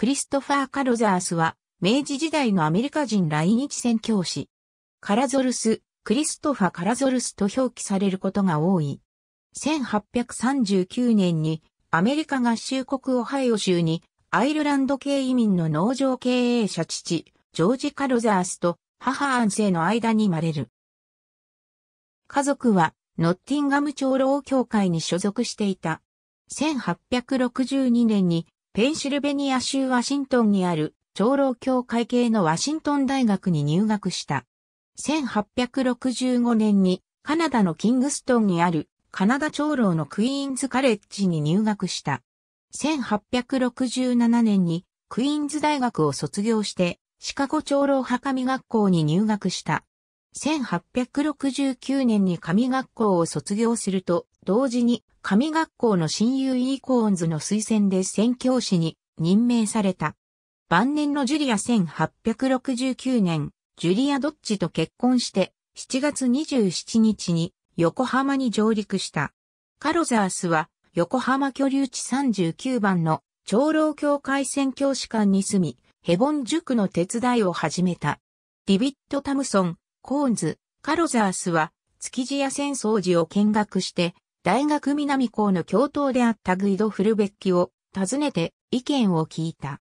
クリストファー・カロザースは、明治時代のアメリカ人来日宣教師。カラゾルス、クリストファ・カラゾルスと表記されることが多い。1839年にアメリカ合衆国オハイオ州にアイルランド系移民の農場経営者父、ジョージ・カロザースと母アンセの間に生まれる。家族はノッティンガム長老協会に所属していた。1862年にペンシルベニア州ワシントンにある長老教会系のワシントン大学に入学した。1865年にカナダのキングストンにあるカナダ長老のクイーンズカレッジに入学した。1867年にクイーンズ大学を卒業してシカゴ長老派神学校に入学した。1869年に神学校を卒業すると同時に、神学校の親友イーコーンズの推薦で宣教師に任命された。晩年のジュリア1869年、ジュリア・ドッジと結婚して、7月27日に横浜に上陸した。カロザースは横浜居留地39番の長老教会宣教師館に住み、ヘボン塾の手伝いを始めた。ディビット・タムソン、コーンズ、カロザースは築地屋戦争時を見学して大学南校の教頭であったグイド・フルベッキを訪ねて意見を聞いた。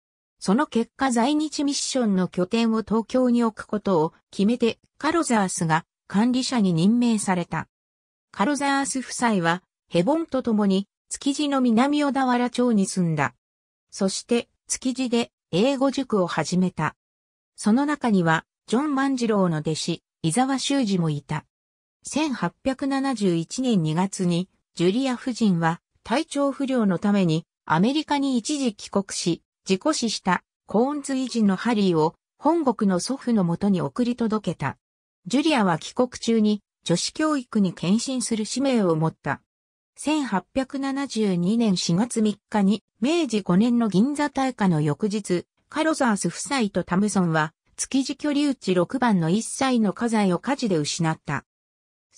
その結果在日ミッションの拠点を東京に置くことを決めてカロザースが管理者に任命された。カロザース夫妻はヘボンと共に築地の南小田原町に住んだ。そして築地で英語塾を始めた。その中にはジョン万次郎の弟子、伊沢修二もいた。1871年2月に、ジュリア夫人は体調不良のためにアメリカに一時帰国し、事故死したコーンズ維人のハリーを本国の祖父のもとに送り届けた。ジュリアは帰国中に女子教育に献身する使命を持った。1872年4月3日に明治5年の銀座大火の翌日、カロザース夫妻とタムソンは築地居留地6番の1歳の家財を火事で失った。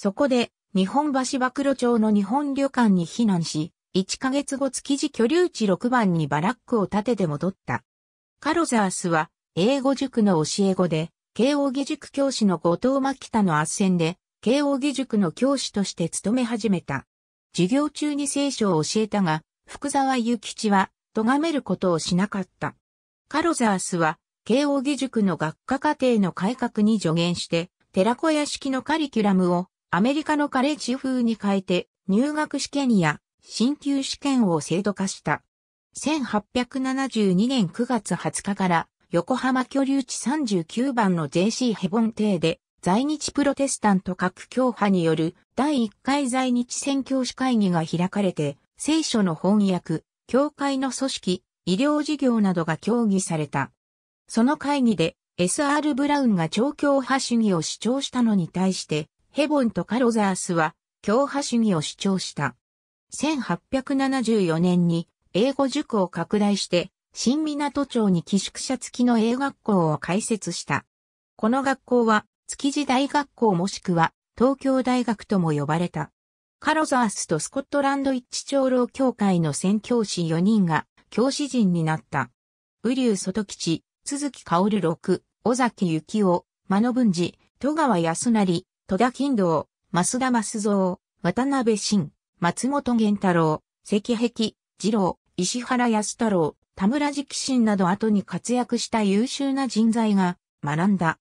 そこで、日本橋馬露町の日本旅館に避難し、1ヶ月後築地居留地6番にバラックを建てて戻った。カロザースは、英語塾の教え子で、慶応義塾教師の後藤真北の圧旋で、慶応義塾の教師として勤め始めた。授業中に聖書を教えたが、福沢諭吉は、咎めることをしなかった。カロザースは、慶応義塾の学科課程の改革に助言して、寺子屋式のカリキュラムをアメリカのカレッジ風に変えて入学試験や進級試験を制度化した。1872年9月20日から横浜居留地39番の JC ヘボン邸で在日プロテスタント各教派による第1回在日宣教師会議が開かれて聖書の翻訳、教会の組織、医療事業などが協議された。その会議で S.R. ブラウンが超教派主義を主張したのに対してヘボンとカロザースは、教派主義を主張した。1874年に英語塾を拡大して、新港町に寄宿舎付きの英学校を開設した。この学校は、築地大学校もしくは、東京大学とも呼ばれた。カロザースとスコットランド一致長老協会の宣教師4人が、教師陣になった。雨竜外吉、鈴木薫六、尾崎幸夫、間野文治、戸川康成、戸田金堂、増田増蔵、渡辺晋、松本源太郎、関壁、二郎、石原康太郎、田村直信など後に活躍した優秀な人材が学んだ。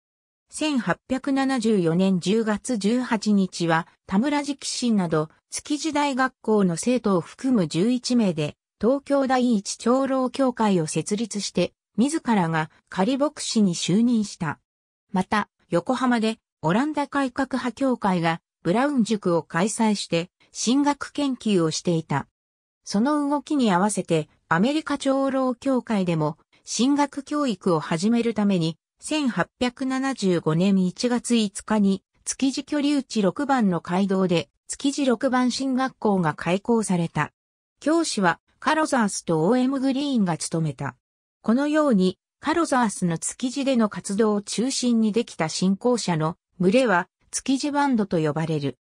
1874年10月18日は田村直信など築地大学校の生徒を含む11名で東京第一長老協会を設立して自らが仮牧師に就任した。また横浜でオランダ改革派協会がブラウン塾を開催して進学研究をしていた。その動きに合わせてアメリカ長老協会でも進学教育を始めるために1875年1月5日に築地居留地6番の街道で築地6番進学校が開校された。教師はカロザースと OM グリーンが務めた。このようにカロザースの築地での活動を中心にできた信仰者の群れは築地バンドと呼ばれる。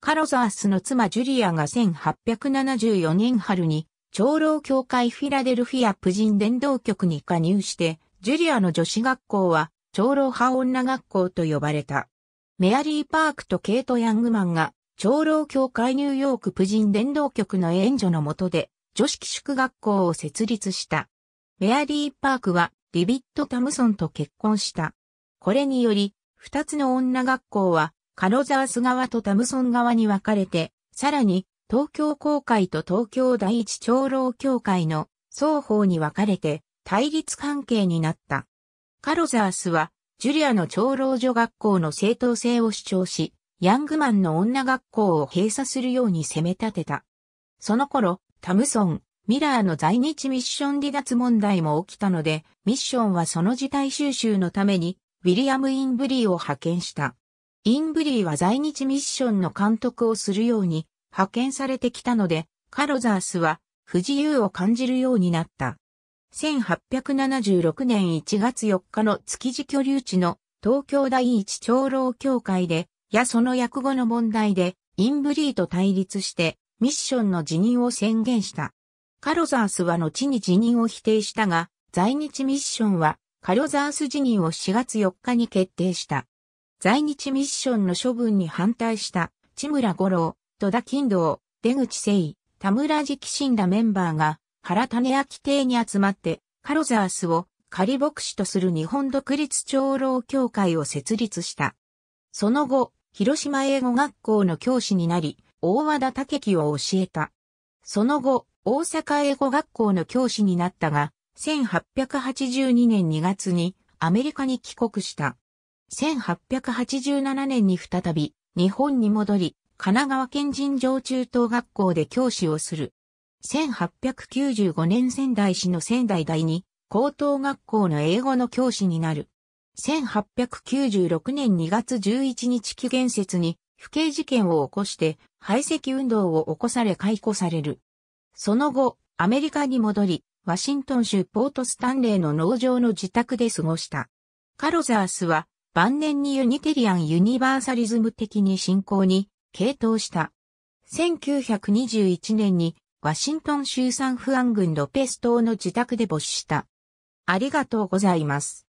カロザースの妻ジュリアが1874年春に長老教会フィラデルフィアプジン伝道局に加入して、ジュリアの女子学校は長老派女学校と呼ばれた。メアリー・パークとケイト・ヤングマンが長老教会ニューヨークプジン伝道局の援助の下で女子寄宿学校を設立した。メアリー・パークはリビット・タムソンと結婚した。これにより、二つの女学校は、カロザース側とタムソン側に分かれて、さらに、東京公会と東京第一長老協会の双方に分かれて、対立関係になった。カロザースは、ジュリアの長老女学校の正当性を主張し、ヤングマンの女学校を閉鎖するように攻め立てた。その頃、タムソン、ミラーの在日ミッション離脱問題も起きたので、ミッションはその事態収集のためにウィリアム・インブリーを派遣した。インブリーは在日ミッションの監督をするように派遣されてきたので、カロザースは不自由を感じるようになった。1876年1月4日の築地居留地の東京第一長老協会で、やその訳語の問題で、インブリーと対立して、ミッションの辞任を宣言した。カロザースは後に辞任を否定したが、在日ミッションはカロザース辞任を4月4日に決定した。在日ミッションの処分に反対した、千村五郎、戸田金堂、出口誠意、田村直信らメンバーが、原種明邸に集まって、カロザースを仮牧師とする日本独立長老協会を設立した。その後、広島英語学校の教師になり、大和田武樹を教えた。その後、大阪英語学校の教師になったが、1882年2月にアメリカに帰国した。1887年に再び日本に戻り、神奈川県人上中等学校で教師をする。1895年仙台市の仙台第二高等学校の英語の教師になる。1896年2月11日期限説に不敬事件を起こして排斥運動を起こされ解雇される。その後、アメリカに戻り、ワシントン州ポートスタンレーの農場の自宅で過ごした。カロザースは晩年にユニテリアン・ユニバーサリズム的に信仰に傾倒した。1921年にワシントン州サンフアン郡ロペス島の自宅で没した。ありがとうございます。